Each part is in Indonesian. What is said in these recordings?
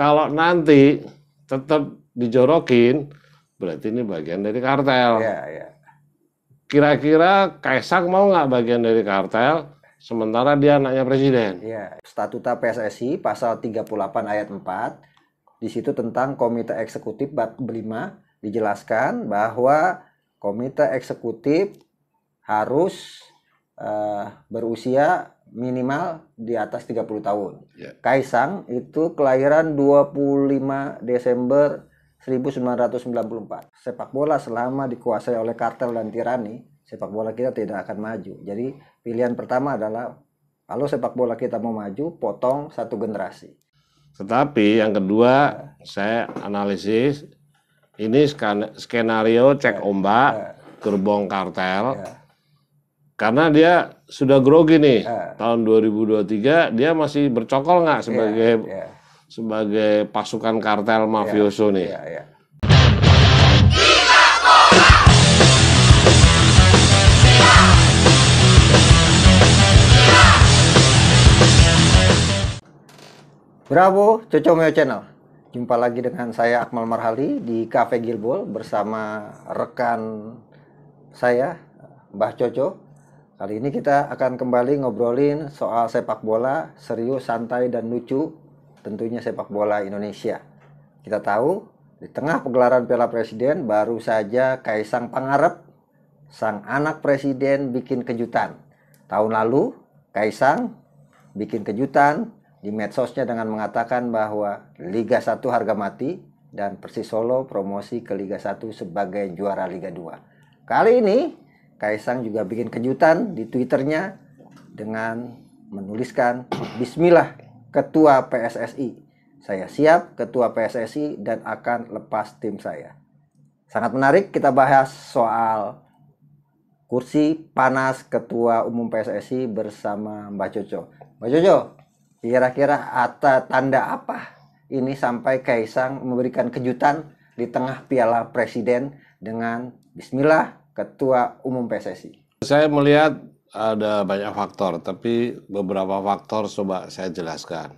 Kalau nanti tetap dijorokin, berarti ini bagian dari kartel. Ya, ya. Kira-kira Kaisang mau nggak bagian dari kartel? Sementara dia anaknya presiden. Ya. Statuta PSSI pasal 38 ayat 4 di situ tentang komite eksekutif bab 5 dijelaskan bahwa komite eksekutif harus uh, berusia minimal di atas 30 tahun. Yeah. Kaisang itu kelahiran 25 Desember 1994. Sepak bola selama dikuasai oleh kartel dan tirani, sepak bola kita tidak akan maju. Jadi pilihan pertama adalah kalau sepak bola kita mau maju, potong satu generasi. Tetapi yang kedua yeah. saya analisis ini skenario cek ombak yeah. gerbong kartel. Yeah karena dia sudah grogi nih uh. tahun 2023 dia masih bercokol nggak iya, sebagai yeah, yeah. sebagai pasukan kartel iya, mafioso yeah, nih. Yeah, yeah. Bravo, Coco Meo Channel. Jumpa lagi dengan saya Akmal Marhali di Cafe Gilbol bersama rekan saya Mbah Coco Kali ini kita akan kembali ngobrolin soal sepak bola serius, santai, dan lucu tentunya sepak bola Indonesia. Kita tahu di tengah pegelaran Piala Presiden baru saja Kaisang Pangarep sang anak presiden bikin kejutan. Tahun lalu Kaisang bikin kejutan di medsosnya dengan mengatakan bahwa Liga 1 harga mati dan Persis Solo promosi ke Liga 1 sebagai juara Liga 2. Kali ini Kaisang juga bikin kejutan di Twitternya dengan menuliskan Bismillah Ketua PSSI. Saya siap Ketua PSSI dan akan lepas tim saya. Sangat menarik kita bahas soal kursi panas Ketua Umum PSSI bersama Mbak Coco. Mbak Coco, kira-kira ada tanda apa ini sampai Kaisang memberikan kejutan di tengah Piala Presiden dengan Bismillah Ketua Umum PSSI? Saya melihat ada banyak faktor, tapi beberapa faktor coba saya jelaskan.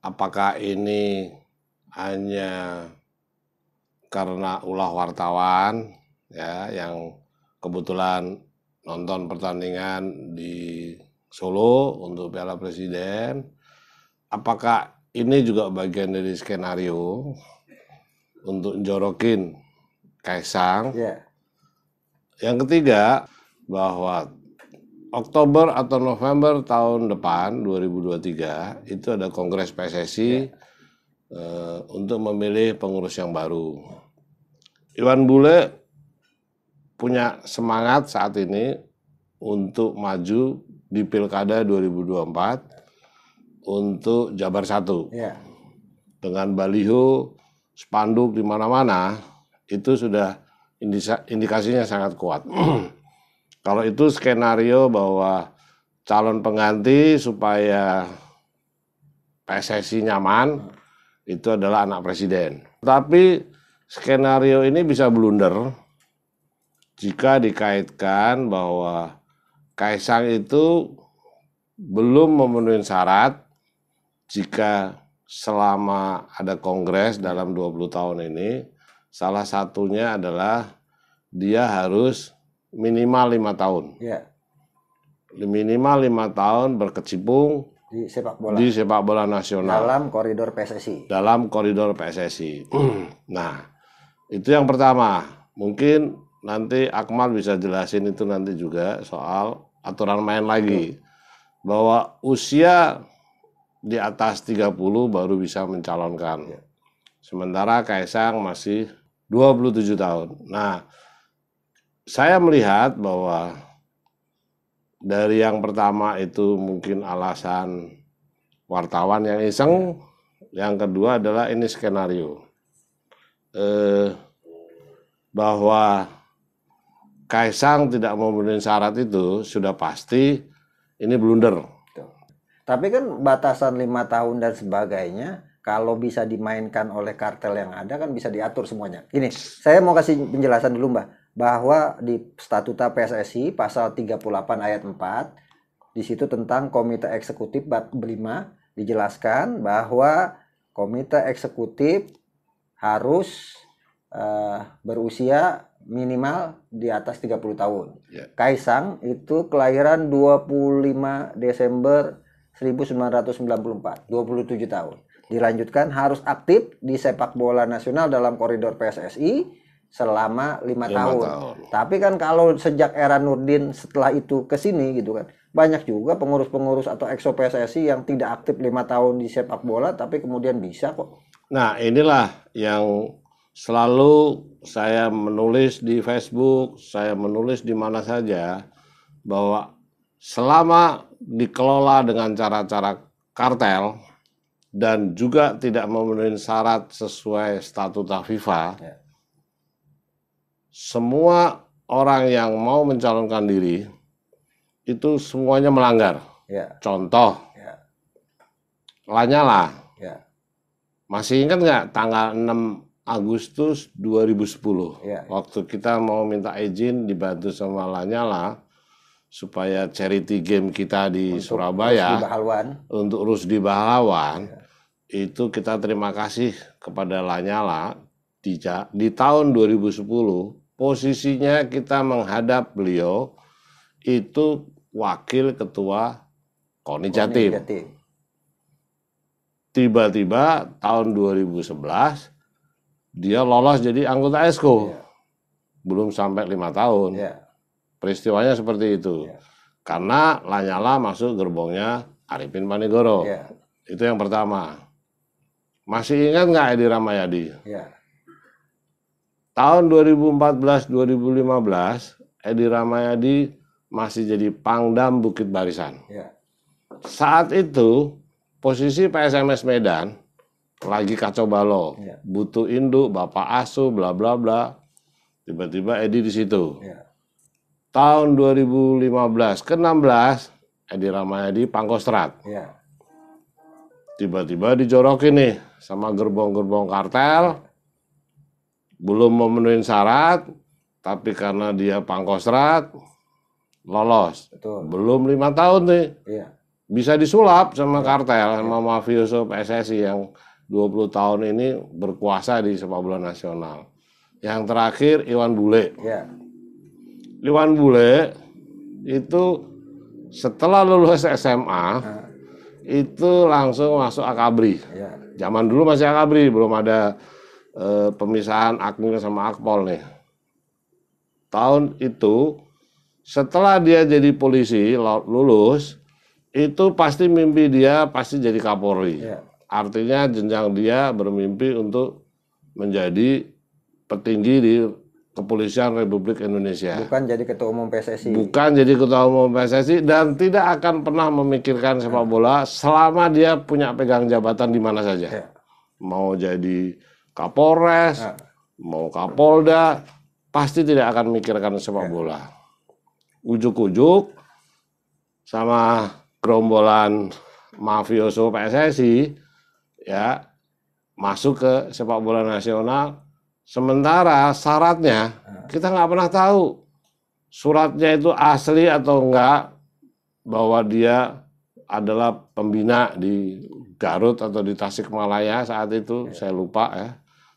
Apakah ini hanya karena ulah wartawan ya yang kebetulan nonton pertandingan di Solo untuk Piala Presiden. Apakah ini juga bagian dari skenario untuk jorokin Kaisang? Yeah yang ketiga, bahwa Oktober atau November tahun depan 2023 itu ada kongres PSSI ya. uh, untuk memilih pengurus yang baru. Iwan Bule punya semangat saat ini untuk maju di Pilkada 2024 untuk Jabar satu Ya. Dengan baliho, spanduk di mana-mana itu sudah indikasinya sangat kuat. Kalau itu skenario bahwa calon pengganti supaya PSSI nyaman itu adalah anak presiden. Tapi skenario ini bisa blunder jika dikaitkan bahwa Kaisang itu belum memenuhi syarat jika selama ada kongres dalam 20 tahun ini Salah satunya adalah dia harus minimal lima tahun. Ya. Minimal lima tahun berkecimpung di sepak bola. Di sepak bola nasional. Dalam koridor PSSI. Dalam koridor PSSI. nah, itu yang pertama. Mungkin nanti Akmal bisa jelasin itu nanti juga soal aturan main lagi. Hmm. Bahwa usia di atas 30 baru bisa mencalonkan. Ya. Sementara Kaisang masih 27 tahun. Nah, saya melihat bahwa dari yang pertama itu mungkin alasan wartawan yang iseng, yang kedua adalah ini skenario. Eh, bahwa Kaisang tidak memenuhi syarat itu sudah pasti ini blunder. Tapi kan batasan lima tahun dan sebagainya kalau bisa dimainkan oleh kartel yang ada kan bisa diatur semuanya. Gini, saya mau kasih penjelasan dulu Mbak bahwa di statuta PSSI pasal 38 ayat 4 di situ tentang komite eksekutif bab 5 dijelaskan bahwa komite eksekutif harus uh, berusia minimal di atas 30 tahun. Yeah. Kaisang itu kelahiran 25 Desember 1994, 27 tahun dilanjutkan harus aktif di sepak bola nasional dalam koridor PSSI selama lima tahun. tahun. Tapi kan kalau sejak era Nurdin setelah itu ke sini gitu kan. Banyak juga pengurus-pengurus atau exo PSSI yang tidak aktif lima tahun di sepak bola tapi kemudian bisa kok. Nah, inilah yang selalu saya menulis di Facebook, saya menulis di mana saja bahwa selama dikelola dengan cara-cara kartel, dan juga tidak memenuhi syarat sesuai statuta FIFA, ya. semua orang yang mau mencalonkan diri itu semuanya melanggar. Ya. Contoh, ya. Lanyala, ya. masih ingat nggak tanggal 6 Agustus 2010 ya, waktu kita mau minta izin dibantu sama Lanyala supaya charity game kita di untuk Surabaya Rusdi untuk Rusdi Bahlawan ya itu kita terima kasih kepada Lanyala di, di tahun 2010 posisinya kita menghadap beliau itu wakil ketua Koni Jatim. Tiba-tiba tahun 2011 dia lolos jadi anggota ESKO. Yeah. Belum sampai lima tahun. Yeah. Peristiwanya seperti itu. Yeah. Karena Lanyala masuk gerbongnya Arifin Panegoro. Yeah. Itu yang pertama. Masih ingat nggak Edi Ramayadi? Ya. Tahun 2014-2015, Edi Ramayadi masih jadi Pangdam Bukit Barisan. Ya. Saat itu, posisi PSMS Medan lagi kacau balau. Ya. Butuh induk, Bapak Asu, bla bla bla. Tiba-tiba Edi di situ. Ya. Tahun 2015 ke 16, Edi Ramayadi Pangkostrat. tiba Tiba-tiba dijorokin nih sama gerbong-gerbong kartel belum memenuhi syarat tapi karena dia pangkostrat lolos Betul. belum lima tahun nih iya. bisa disulap sama iya. kartel iya. sama mafioso PSSI yang 20 tahun ini berkuasa di sepak bola nasional yang terakhir Iwan Bule iya. Iwan Bule itu setelah lulus SMA iya itu langsung masuk akabri. Ya. Zaman dulu masih akabri, belum ada e, pemisahan akmil sama akpol nih. Tahun itu setelah dia jadi polisi lulus itu pasti mimpi dia pasti jadi Kapolri. Ya. Artinya jenjang dia bermimpi untuk menjadi petinggi di Kepolisian Republik Indonesia. Bukan jadi ketua umum PSSI. Bukan jadi ketua umum PSSI dan tidak akan pernah memikirkan sepak bola selama dia punya pegang jabatan di mana saja. Ya. Mau jadi Kapolres, ya. mau Kapolda, pasti tidak akan memikirkan sepak ya. bola. Ujuk-ujuk sama gerombolan mafioso PSSI ya masuk ke sepak bola nasional Sementara syaratnya ah. kita nggak pernah tahu suratnya itu asli atau enggak bahwa dia adalah pembina di Garut atau di Tasikmalaya saat itu ya. saya lupa ya.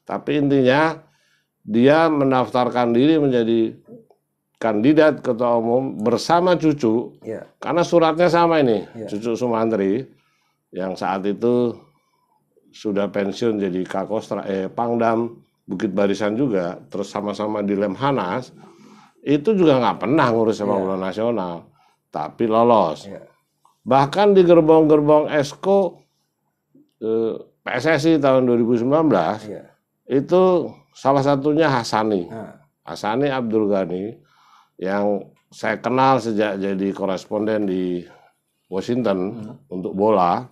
Tapi intinya dia mendaftarkan diri menjadi kandidat ketua umum bersama cucu ya. karena suratnya sama ini ya. cucu Sumantri yang saat itu sudah pensiun jadi Kakostra eh Pangdam Bukit Barisan juga, terus sama-sama di Lemhanas, itu juga nggak pernah ngurus sepak iya. bola yeah. nasional, tapi lolos. Yeah. Bahkan di gerbong-gerbong Esko eh, PSSI tahun 2019 yeah. itu salah satunya Hasani, yeah. Hasani Abdul Ghani yang saya kenal sejak jadi koresponden di Washington hmm. untuk bola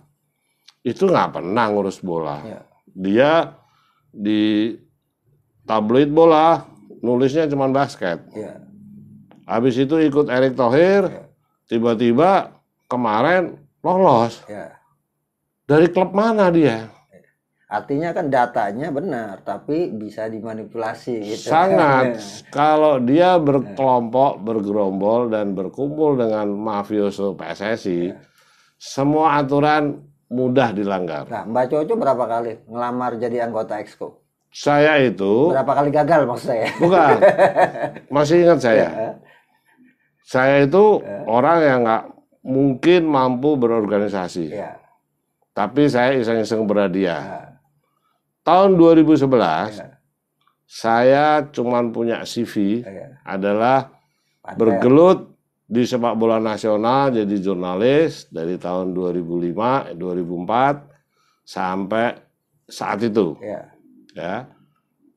itu nggak pernah ngurus bola. Yeah. Dia di tabloid bola nulisnya cuma basket. Yeah. Habis itu ikut Erick Thohir, iya. tiba-tiba yeah. kemarin lolos. Ya. Dari klub mana dia? Iya. Artinya kan datanya benar, tapi bisa dimanipulasi. Gitu. Sangat. Iya. Kalau dia berkelompok, bergerombol, dan berkumpul dengan mafioso PSSI, ya. semua aturan mudah dilanggar. Nah, Mbak Coco berapa kali ngelamar jadi anggota Exco? saya itu berapa kali gagal maksud saya? Bukan, masih ingat saya. Ya. Saya itu ya. orang yang nggak mungkin mampu berorganisasi, ya. tapi saya iseng-iseng berhadiah. Ya. Tahun 2011 ya. saya cuman punya CV ya. adalah Pantai. bergelut di sepak bola nasional jadi jurnalis dari tahun 2005 2004 sampai saat itu. Ya ya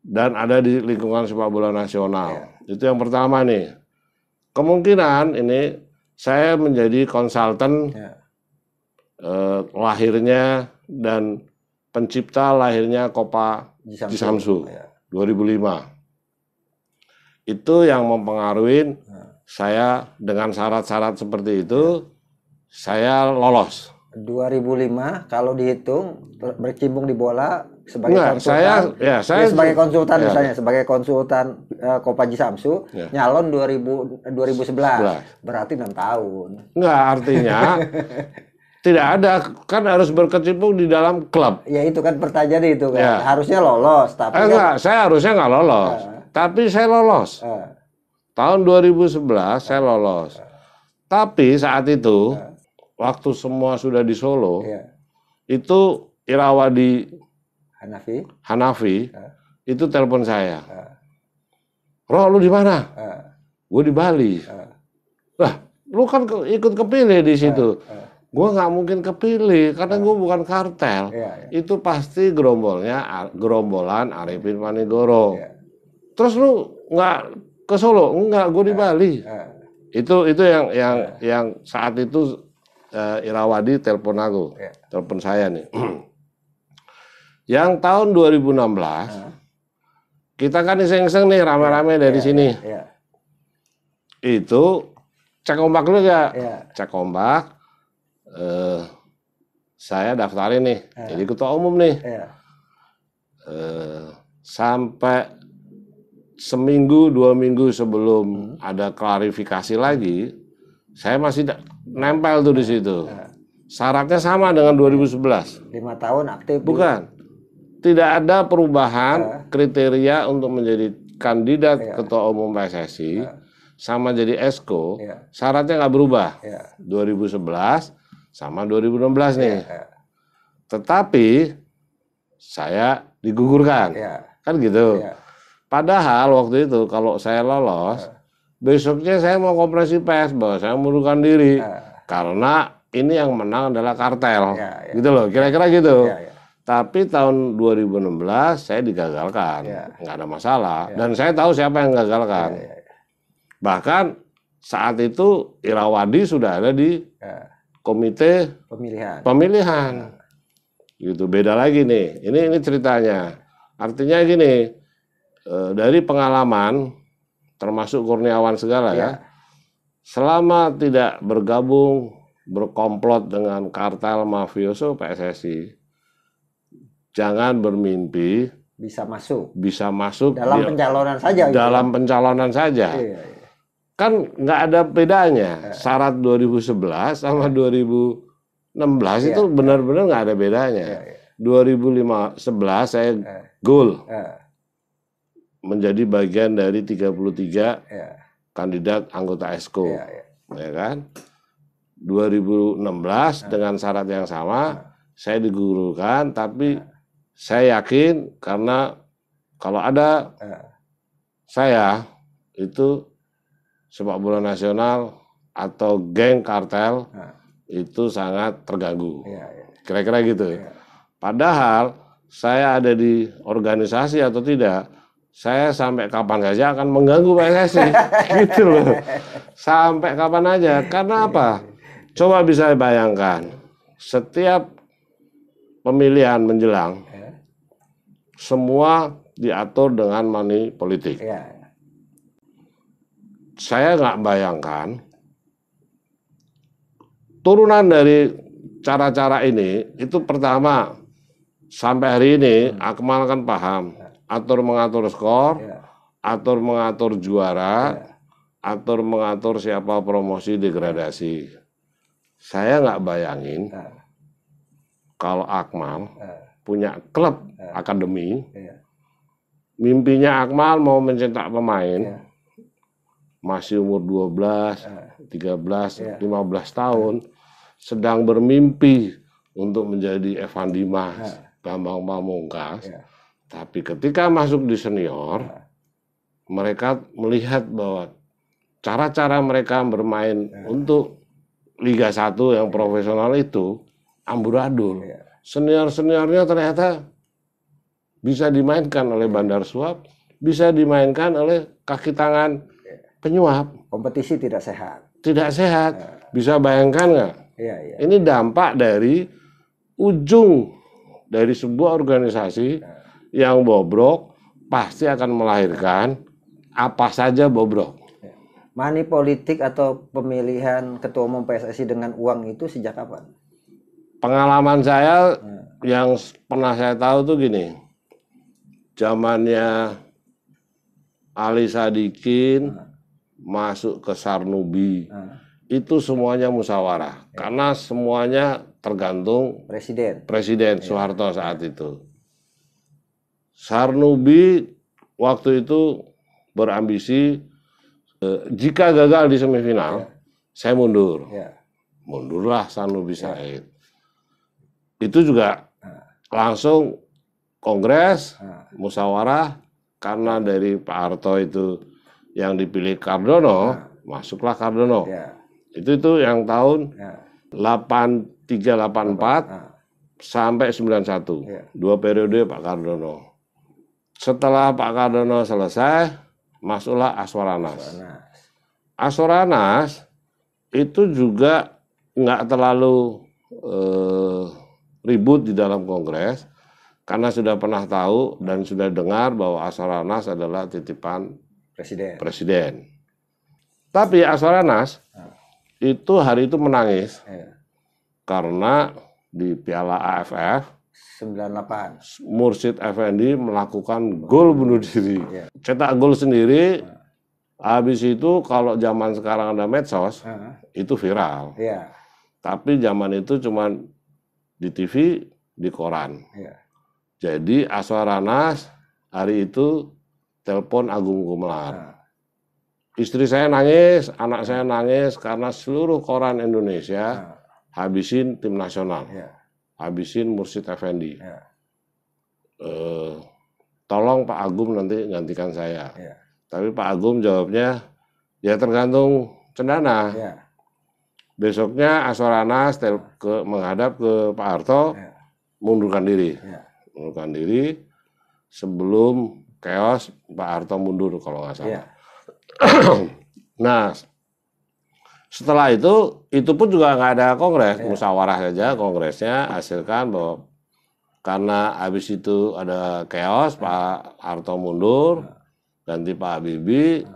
dan ada di lingkungan sepak bola nasional. ya. Itu yang pertama nih. Kemungkinan ini saya menjadi konsultan ya. eh, lahirnya dan pencipta lahirnya Kopa di Samsung ya. 2005. Itu yang mempengaruhi ya. saya dengan syarat-syarat seperti itu saya lolos. 2005 kalau dihitung berkimbung di bola sebagai Nggak, konsultan. Saya, ya, saya ya, sebagai konsultan ya. misalnya, sebagai konsultan uh, Kopaji Samsu, ya. nyalon 2000, 2011, 11. berarti enam tahun. Nggak, artinya tidak ada, kan harus berkecimpung di dalam klub. Ya itu kan pertanyaan itu kan, ya. harusnya lolos. Tapi eh, kan, saya harusnya nggak lolos, uh, tapi saya lolos. Uh, Tahun 2011 uh, saya lolos. Uh, tapi saat itu, uh, waktu semua sudah di Solo, uh, itu Irawadi Hanafi. Hanafi uh. itu telepon saya. Uh. Roh lu di mana? Uh. Gue di Bali. Uh. Lah, lu kan ke, ikut kepilih di situ. Uh. Uh. Gue nggak mungkin kepilih karena uh. gue bukan kartel. Yeah, yeah. Itu pasti gerombolnya gerombolan Arifin Manigoro. Yeah. Terus lu nggak ke Solo? Enggak, gue di Bali. Itu itu yang yang yang saat itu uh, Irawadi telepon aku, iya. telepon saya nih. Yang tahun 2016 hmm. kita kan iseng-iseng nih rame-rame yeah, dari yeah, sini. Yeah, Itu cek ombak dulu ya Cek ombak. Uh, saya daftarin nih, yeah. jadi ketua umum nih. Yeah. Iya. Uh, sampai seminggu dua minggu sebelum hmm. ada klarifikasi lagi, saya masih nempel tuh di iya. situ. Ya. Syaratnya sama dengan 2011. Lima tahun aktif. Bukan tidak ada perubahan ya. kriteria untuk menjadi kandidat ya. ketua umum PSSI ya. sama jadi esko syaratnya nggak berubah 2011 sama 2016 nih tetapi saya digugurkan kan gitu padahal waktu itu kalau saya lolos besoknya saya mau kompresi PS bahwa saya mundurkan diri karena ini yang menang adalah kartel gitu loh kira-kira gitu tapi tahun 2016 saya digagalkan, ya. nggak ada masalah. Ya. Dan saya tahu siapa yang gagalkan. Ya, ya, ya. Bahkan saat itu Irawadi sudah ada di ya. komite pemilihan. Pemilihan, ya. gitu. Beda lagi nih. Ini ini ceritanya. Artinya gini, eh, dari pengalaman termasuk Kurniawan segala ya. ya, selama tidak bergabung berkomplot dengan kartel mafioso PSSI jangan bermimpi bisa masuk bisa masuk dalam ya, pencalonan saja gitu. dalam gitu. pencalonan saja iya, iya. kan nggak ada bedanya iya. syarat 2011 sama 2016 iya, itu benar-benar nggak ada bedanya iya, iya. 2011 saya iya. goal iya. menjadi bagian dari 33 iya. kandidat anggota esko iya, iya. ya kan 2016 iya. dengan syarat yang sama iya. saya digugurkan tapi iya. Saya yakin karena kalau ada uh. saya itu sepak bola nasional atau geng kartel uh. itu sangat terganggu. Iya, iya, iya. Kira-kira yeah, yeah. gitu. Yeah. Padahal saya ada di organisasi atau tidak, saya sampai kapan saja akan mengganggu PSSI. gitu loh. Sampai kapan aja. Karena apa? Coba bisa bayangkan, setiap pemilihan menjelang, semua diatur dengan money politik. Ya. Saya nggak bayangkan turunan dari cara-cara ini itu pertama sampai hari ini hmm. Akmal kan paham iya. atur mengatur skor, ya. atur mengatur juara, ya. atur mengatur siapa promosi degradasi. Iya. Saya nggak bayangin iya. kalau Akmal punya klub ya. akademi. Ya. Mimpinya Akmal mau mencetak pemain. Ya. Masih umur 12, 13, 15 tahun sedang bermimpi untuk menjadi Evan Dimas, ya. Bambang Pamungkas. Tapi ketika masuk di senior, mereka melihat bahwa cara-cara mereka bermain untuk Liga 1 yang profesional itu amburadul senior-seniornya ternyata bisa dimainkan oleh bandar suap, bisa dimainkan oleh kaki tangan iya. penyuap. Kompetisi tidak sehat. Tidak sehat. Iya. Bisa bayangkan nggak? Iya, iya. Ini dampak dari ujung dari sebuah organisasi iya. yang bobrok pasti akan melahirkan apa saja bobrok. Money politik atau pemilihan ketua umum PSSI dengan uang itu sejak kapan? pengalaman saya hmm. yang pernah saya tahu tuh gini zamannya Ali Sadikin hmm. masuk ke Sarnubi hmm. itu semuanya musyawarah ya. karena semuanya tergantung presiden presiden ya. Soeharto saat itu Sarnubi waktu itu berambisi eh, jika gagal di semifinal ya. saya mundur ya. mundurlah Sarnubi ya. Said itu juga nah. langsung kongres nah. musyawarah karena dari Pak Harto itu yang dipilih Kardono nah. masuklah Kardono ya. itu itu yang tahun 8384 ya. sampai 91 ya. dua periode Pak Kardono setelah Pak Kardono selesai, masuklah Aswaranas. Aswaranas itu juga nggak terlalu eh, ribut di dalam Kongres karena sudah pernah tahu dan sudah dengar bahwa Asaranas adalah titipan presiden. Presiden. Tapi Asaranas ah. itu hari itu menangis ya. karena di Piala AFF 98 Mursid Effendi melakukan gol bunuh diri. Ya. Cetak gol sendiri. Abis ah. Habis itu kalau zaman sekarang ada medsos, -huh. Ah. itu viral. Ya. Tapi zaman itu cuman di TV, di koran. Ya. Jadi Aswaranas hari itu telepon Agung Gumelar. Nah. Istri saya nangis, anak saya nangis karena seluruh koran Indonesia nah. habisin tim nasional, ya. habisin Mursid Effendi. Ya. tolong Pak Agung nanti gantikan saya. Ya. Tapi Pak Agung jawabnya ya tergantung cendana. Ya. Besoknya Aswar ke, menghadap ke Pak Harto ya. mundurkan diri. Ya. Mundurkan diri sebelum chaos Pak Harto mundur kalau nggak salah. Ya. nah, setelah itu itu pun juga nggak ada kongres ya. musyawarah saja kongresnya hasilkan bahwa karena habis itu ada chaos Pak Harto mundur ya. ganti Pak Habibie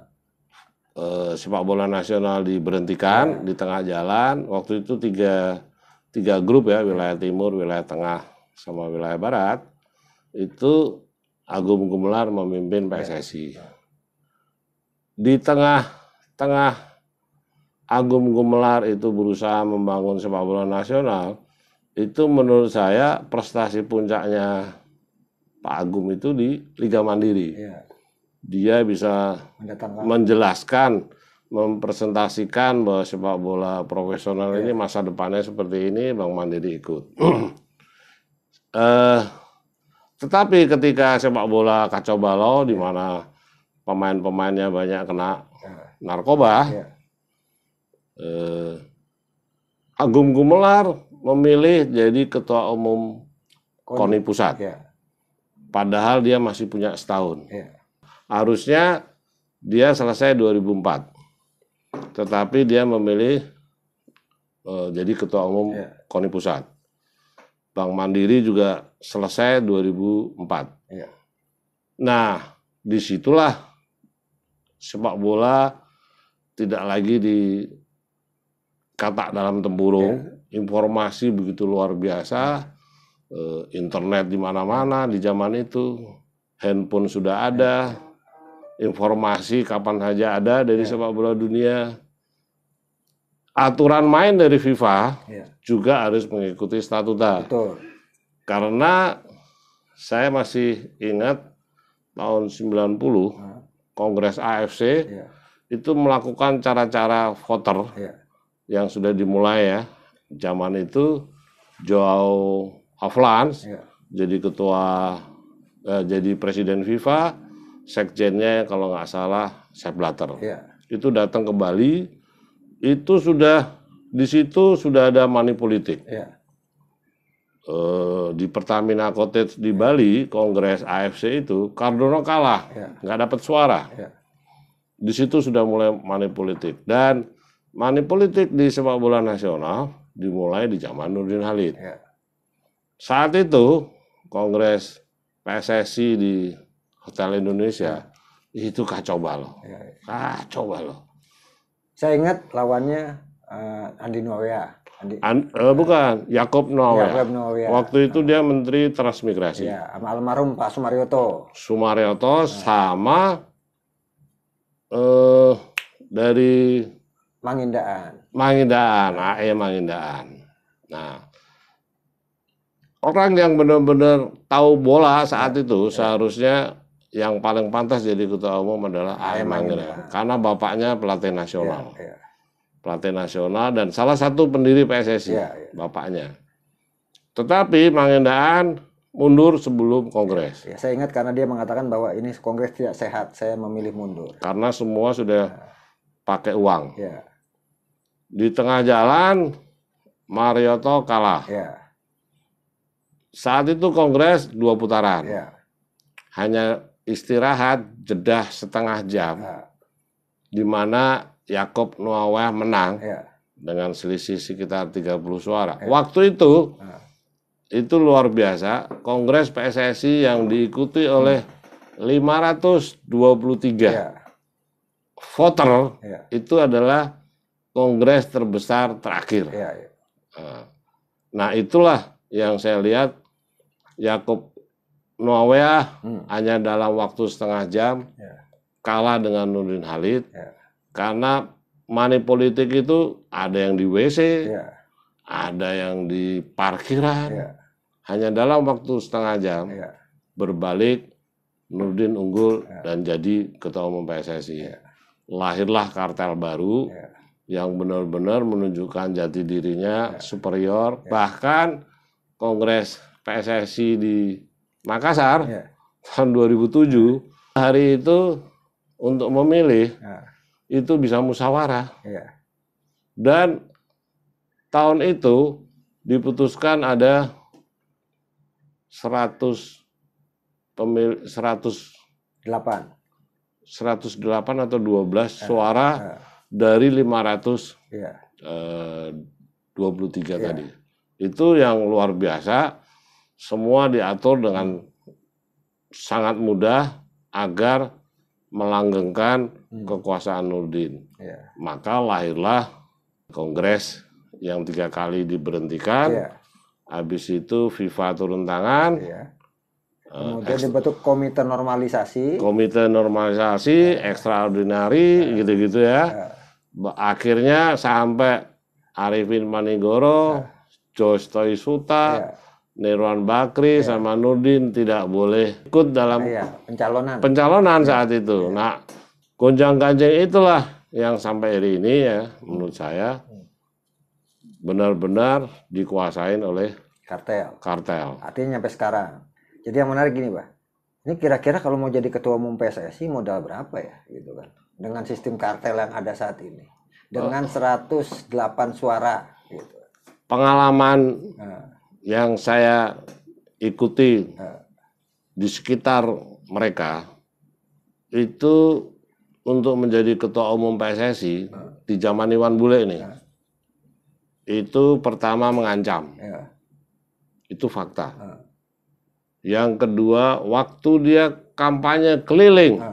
eh, sepak bola nasional diberhentikan di tengah jalan. Waktu itu tiga tiga grup ya wilayah timur, wilayah tengah, sama wilayah barat itu Agung Gumelar memimpin PSSI. Di tengah-tengah Agung Gumelar itu berusaha membangun sepak bola nasional, itu menurut saya prestasi puncaknya Pak Agung itu di Liga Mandiri. Ya dia bisa menjelaskan, mempresentasikan bahwa sepak bola profesional yeah. ini masa depannya seperti ini, Bang Mandiri ikut. uh, tetapi ketika sepak bola kacau balau, yeah. di iya. mana pemain-pemainnya banyak kena iya. narkoba, yeah. Iya. uh, Agung Gumelar memilih jadi ketua umum Koni, Koni Pusat. Yeah. Padahal dia masih punya setahun. Yeah harusnya dia selesai 2004 tetapi dia memilih uh, jadi ketua umum ya. KONI pusat Bank Mandiri juga selesai 2004 ya. nah disitulah sepak bola tidak lagi di kata dalam tempurung ya. informasi begitu luar biasa eh, internet di mana-mana di zaman itu handphone sudah ada informasi kapan saja ada dari ya. sepak bola dunia. Aturan main dari FIFA ya. juga harus mengikuti statuta. Betul. Karena saya masih ingat tahun 90 ya. Kongres AFC ya. itu melakukan cara-cara voter ya. yang sudah dimulai ya. Zaman itu Joao Aflans ya. jadi ketua eh, jadi presiden FIFA sekjennya kalau nggak salah Sepp Blatter. Ya. Itu datang ke Bali, itu sudah di situ sudah ada money politik. Ya. E, di Pertamina Cottage di Bali, Kongres AFC itu Cardono kalah, iya. nggak ya. dapat suara. Ya. Di situ sudah mulai money politik dan money politik di sepak bola nasional dimulai di zaman Nurdin Halid. Ya. Saat itu Kongres PSSI di hotel Indonesia ya. itu kacau balau ya, ya. kacau balau saya ingat lawannya uh, Andi Nowea. Andi, An, uh, bukan Yakob Nowea. Yakob Nowea. waktu itu dia menteri transmigrasi ya, almarhum Pak Sumaryoto Sumaryoto uh. sama uh, dari Mangindaan Mangindaan AE Mangindaan nah orang yang benar-benar tahu bola saat ya. itu ya. seharusnya yang paling pantas jadi ketua umum adalah AM Anggra karena bapaknya pelatih nasional. Ya, ya. Pelatih nasional dan salah satu pendiri PSSI ya, ya. bapaknya. Tetapi Mangendaan mundur sebelum kongres. Ya, ya, saya ingat karena dia mengatakan bahwa ini kongres tidak sehat, saya memilih mundur. Karena semua sudah ya. pakai uang. Ya. Di tengah jalan Marioto kalah. Ya. Saat itu kongres dua putaran. Ya. Hanya istirahat jedah setengah jam ya. di mana Yakob Noah menang ya. dengan selisih sekitar 30 suara. Ya. Waktu itu ya. itu luar biasa Kongres PSSI yang diikuti oleh 523 ya. voter ya. itu adalah kongres terbesar terakhir. Ya, ya. Nah itulah yang saya lihat Yakob Noaweah hmm. hanya dalam waktu setengah jam yeah. kalah dengan Nurdin Halid yeah. karena money politik itu ada yang di WC, yeah. ada yang di parkiran. Yeah. Hanya dalam waktu setengah jam yeah. berbalik Nurdin unggul yeah. dan jadi ketua umum PSSI. Yeah. Lahirlah kartel baru yeah. yang benar-benar menunjukkan jati dirinya yeah. superior. Yeah. Bahkan Kongres PSSI di Makassar ya. tahun 2007 hari itu untuk memilih ya. itu bisa musyawarah ya. dan tahun itu diputuskan ada 100 pemil 108 108 atau 12 iya. suara ya. dari 500 ya. eh, 23 ya. tadi. Itu yang luar biasa semua diatur dengan sangat mudah agar melanggengkan hmm. kekuasaan Nurdin. Yeah. Maka lahirlah kongres yang tiga kali diberhentikan. Yeah. Habis itu FIFA turun tangan. Yeah. Iya. Kemudian uh, dibentuk komite normalisasi. Komite normalisasi, yeah. extraordinary, iya. gitu-gitu ya. Yeah. Akhirnya sampai Arifin Manigoro, yeah. Iya. Toy Suta, yeah Nirwan Bakri ya. sama Nurdin tidak boleh ikut dalam ya, pencalonan. pencalonan iya. saat itu. Ya. Nah, gonjang ganjing itulah yang sampai hari ini ya menurut saya benar-benar dikuasain oleh kartel. Kartel. Artinya sampai sekarang. Jadi yang menarik gini, Pak. Ini kira-kira kalau mau jadi ketua umum PSSI modal berapa ya gitu kan. Dengan sistem kartel yang ada saat ini. Dengan 108 suara gitu. Pengalaman nah yang saya ikuti di sekitar mereka itu untuk menjadi ketua umum PSSI di zaman Iwan Bule ini itu pertama mengancam ya. itu fakta yang kedua waktu dia kampanye keliling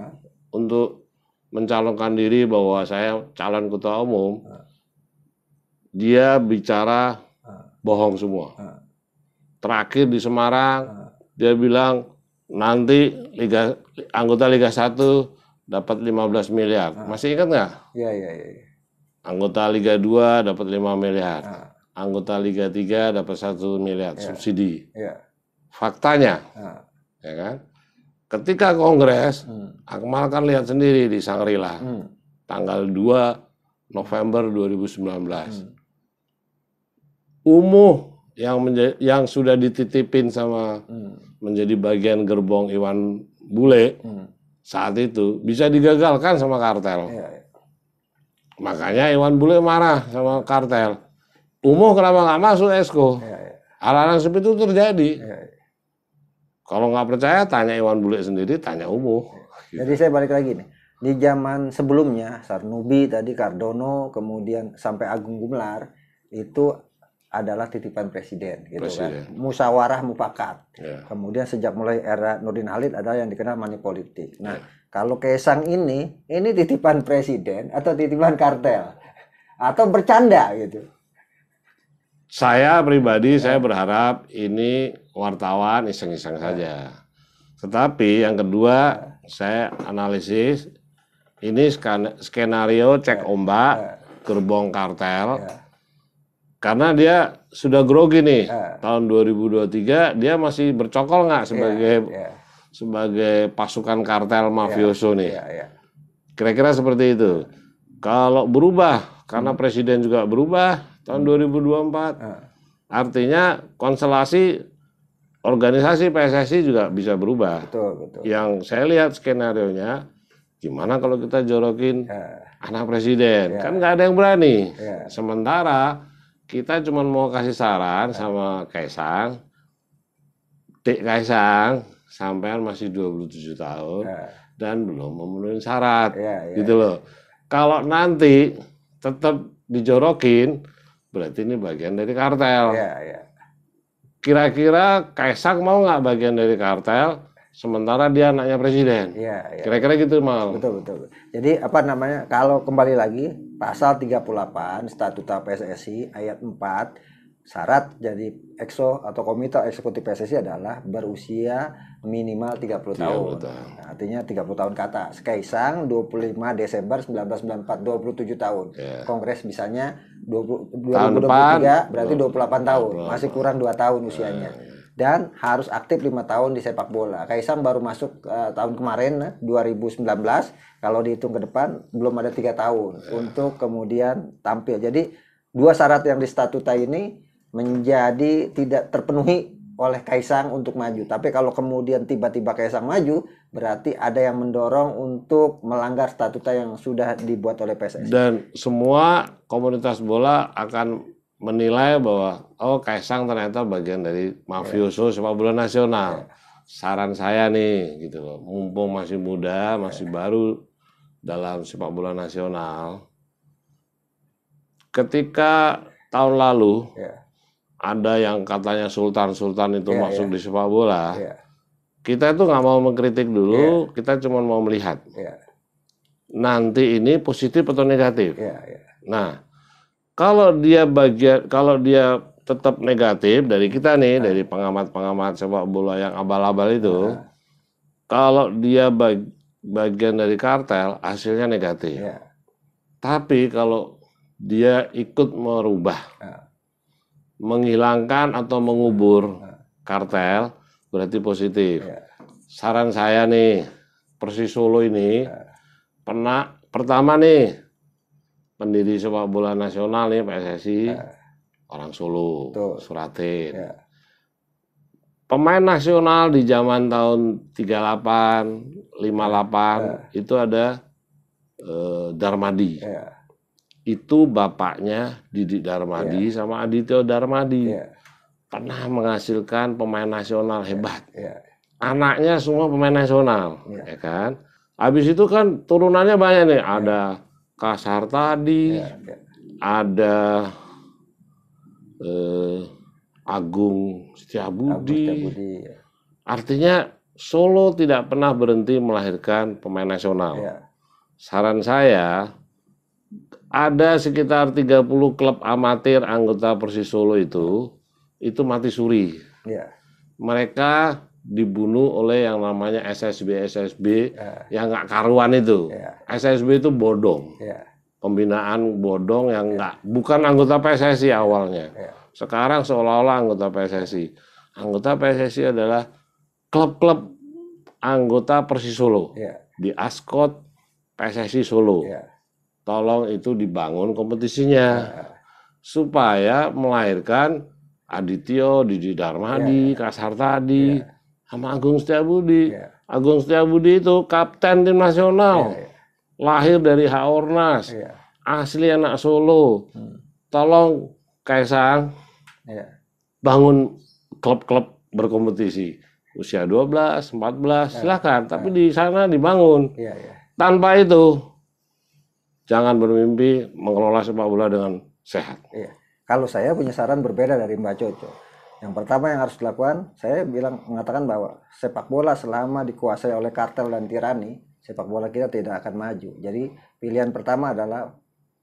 untuk mencalonkan diri bahwa saya calon ketua umum dia bicara bohong semua terakhir di Semarang ah. dia bilang nanti liga anggota Liga 1 dapat 15 miliar. Nah. Masih ingat nggak? Iya, iya, iya. iya. Anggota Liga 2 dapat 5 miliar. Nah. Anggota Liga 3 dapat 1 miliar ya. subsidi. Ya. Faktanya. Nah. Ya kan? Ketika kongres, hmm. Akmal kan lihat sendiri di Sangrila. Hmm. Tanggal 2 November 2019. Hmm. Umuh yang yang sudah dititipin sama hmm. menjadi bagian gerbong Iwan Bule hmm. saat itu bisa digagalkan sama kartel. Ya, ya. Makanya Iwan Bule marah sama kartel. Umuh kenapa nggak masuk Esko? Ya, ya. Alasan seperti itu terjadi. Ya, ya. Kalau nggak percaya tanya Iwan Bule sendiri, tanya Umuh. Ya. Jadi saya balik lagi nih di zaman sebelumnya Sarnubi tadi Cardono kemudian sampai Agung Gumelar itu adalah titipan presiden gitu kan. presiden. kan Musawarah, mufakat yeah. kemudian sejak mulai era Nurdin Halid ada yang dikenal money politik nah yeah. kalau Kaisang ini ini titipan presiden atau titipan kartel atau bercanda gitu saya pribadi yeah. saya berharap ini wartawan iseng-iseng yeah. saja tetapi yang kedua yeah. saya analisis ini skenario cek ya. ombak ya. gerbong kartel ya. Karena dia sudah grogi nih uh. tahun 2023 dia masih bercokol nggak sebagai yeah, yeah. sebagai pasukan kartel mafioso yeah, nih. Yeah, yeah. Kira-kira seperti itu. Kalau berubah karena hmm. presiden juga berubah tahun 2024. Hmm. Uh. Ah. Artinya konstelasi organisasi PSSI juga bisa berubah. Betul, betul. Yang saya lihat skenario nya gimana kalau kita jorokin ya. anak presiden? Ya. Kan nggak ada yang berani. Ya. Sementara kita cuma mau kasih saran sama Kaisang. Dek Kaisang, sampean masih 27 tahun ya. dan belum memenuhi syarat. Ya, ya, Gitu loh. Kalau nanti tetap dijorokin, berarti ini bagian dari kartel. Ya, ya. Kira-kira Kaisang mau nggak bagian dari kartel? Sementara dia anaknya presiden. Ya, Kira-kira gitu mal. Betul betul. Jadi apa namanya? Kalau kembali lagi Pasal 38 Statuta PSSI ayat 4 syarat jadi EXO atau komite eksekutif PSSI adalah berusia minimal 30 tahun. 30 tahun. Nah, artinya 30 tahun kata. atas. Kaisang 25 Desember 1994 27 tahun. Yeah. Kongres misalnya 20, 2023 depan, berarti 28 tahun. 28. Masih kurang 2 tahun usianya. Yeah, yeah dan harus aktif lima tahun di sepak bola. Kaisang baru masuk uh, tahun kemarin 2019 eh, kalau dihitung ke depan belum ada tiga tahun yeah. untuk kemudian tampil. Jadi dua syarat yang di statuta ini menjadi tidak terpenuhi oleh Kaisang untuk maju. Tapi kalau kemudian tiba-tiba Kaisang maju, berarti ada yang mendorong untuk melanggar statuta yang sudah dibuat oleh PSSI. Dan semua komunitas bola akan menilai bahwa oh Kaisang ternyata bagian dari mafioso yeah. sepak bola nasional. Yeah. Saran saya nih gitu loh, mumpung masih muda, iya. masih yeah. baru dalam sepak bola nasional. Ketika tahun lalu yeah. ada yang katanya sultan-sultan itu yeah, iya. masuk yeah. di sepak bola. Yeah. Kita itu nggak mau mengkritik dulu, yeah. kita cuma mau melihat. Yeah. Nanti ini positif atau negatif. Yeah, yeah. Nah, kalau dia bagian kalau dia tetap negatif dari kita nih, nah. dari pengamat-pengamat sepak bola yang abal-abal itu, nah. kalau dia bag, bagian dari kartel, hasilnya negatif. Ya. Tapi kalau dia ikut merubah, nah. menghilangkan atau mengubur nah. kartel, berarti positif. Ya. Saran saya nih, Persis Solo ini, nah. pernah pertama nih pendiri sepak bola nasional nih ya, PSSI nah. Ya. orang Solo, Betul. Suratin. Ya. Pemain nasional di zaman tahun 38, 58 ya. itu ada eh, Darmadi. Ya. Itu bapaknya Didi Darmadi ya. sama Adityo Darmadi. Ya. Pernah menghasilkan pemain nasional hebat. Ya. ya. Anaknya semua pemain nasional, ya, ya kan? Habis itu kan turunannya banyak nih, ada kasar tadi, ya, ya, ada eh, Agung Setiabudi. Agung ya. Artinya Solo tidak pernah berhenti melahirkan pemain nasional. Ya. Saran saya ada sekitar 30 klub amatir anggota Persis Solo itu itu mati suri. Ya. Mereka dibunuh oleh yang namanya SSB SSB yeah. yang nggak karuan itu. Yeah. SSB itu bodong. Yeah. Pembinaan bodong yang ya. nggak bukan anggota PSSI awalnya. Ya. Sekarang seolah-olah anggota PSSI. Anggota PSSI adalah klub-klub anggota Persis Solo. Ya. Di Askot PSSI Solo. Tolong itu dibangun kompetisinya supaya melahirkan Adityo, Didi Darmadi, yeah. Kasar tadi sama Agung Setiabudi. Yeah. Agung Setiabudi itu kapten tim nasional. Yeah, yeah. Lahir dari Haornas. Yeah. Asli anak Solo. Hmm. Tolong Kaisang yeah. bangun klub-klub berkompetisi. Usia 12, 14, yeah. silahkan. Tapi yeah. di sana dibangun. Yeah, yeah. Tanpa itu jangan bermimpi mengelola sepak bola dengan sehat. Yeah. Kalau saya punya saran berbeda dari Mbak Coco yang pertama yang harus dilakukan, saya bilang mengatakan bahwa sepak bola selama dikuasai oleh kartel dan tirani, sepak bola kita tidak akan maju. Jadi pilihan pertama adalah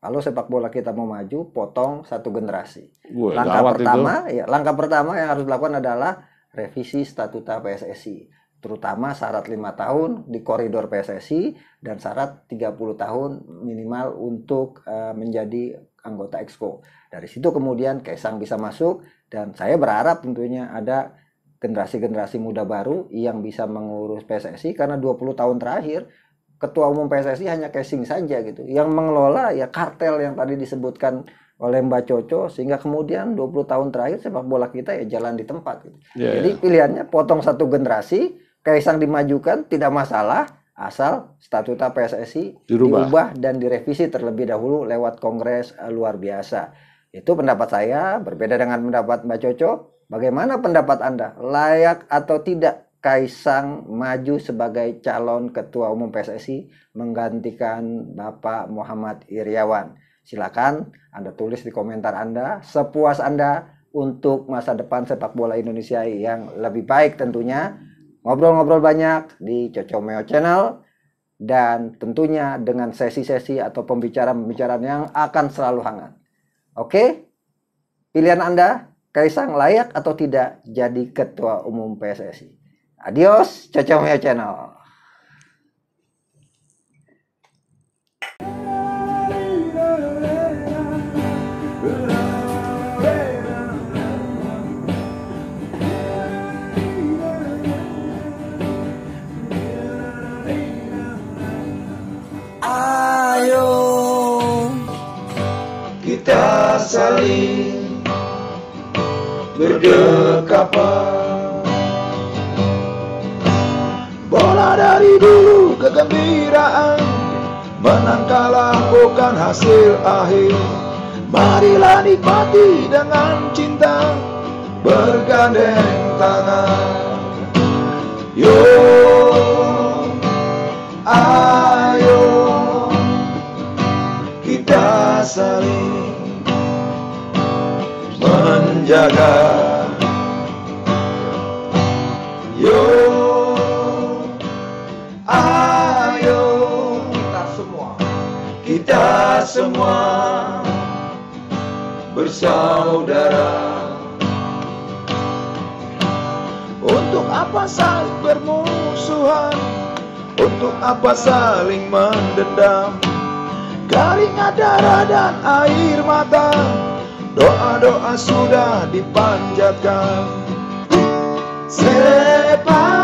kalau sepak bola kita mau maju, potong satu generasi. Wah, langkah pertama, itu. ya langkah pertama yang harus dilakukan adalah revisi statuta PSSI, terutama syarat lima tahun di koridor PSSI dan syarat 30 tahun minimal untuk uh, menjadi anggota exco. Dari situ kemudian Kaisang bisa masuk, dan saya berharap tentunya ada generasi-generasi muda baru yang bisa mengurus PSSI karena 20 tahun terakhir ketua umum PSSI hanya casing saja gitu. Yang mengelola ya kartel yang tadi disebutkan oleh Mbak Coco sehingga kemudian 20 tahun terakhir sepak bola kita ya jalan di tempat gitu. Yeah, iya. Jadi yeah. pilihannya potong satu generasi, Kaisang dimajukan tidak masalah asal statuta PSSI dirubah, diubah dan direvisi terlebih dahulu lewat kongres eh, luar biasa. Itu pendapat saya, berbeda dengan pendapat Mbak Coco. Bagaimana pendapat Anda? Layak atau tidak Kaisang maju sebagai calon ketua umum PSSI menggantikan Bapak Muhammad Iryawan? Silakan Anda tulis di komentar Anda sepuas Anda untuk masa depan sepak bola Indonesia yang lebih baik tentunya. Ngobrol-ngobrol banyak di Cocomeo Channel dan tentunya dengan sesi-sesi atau pembicaraan-pembicaraan yang akan selalu hangat. Oke? Pilihan Anda, Kaisang layak atau tidak jadi ketua umum PSSI. Adios, Cocomeo Channel. kita saling berdekapan Bola dari dulu kegembiraan Menang kalah bukan hasil akhir Marilah nikmati dengan cinta Bergandeng tangan Yo Ayo Kita saling menjaga Yo Ayo Kita semua Kita semua Bersaudara Untuk apa saling bermusuhan Untuk apa saling mendendam Keringat darah dan air mata Doa-doa sudah dipanjatkan Sepak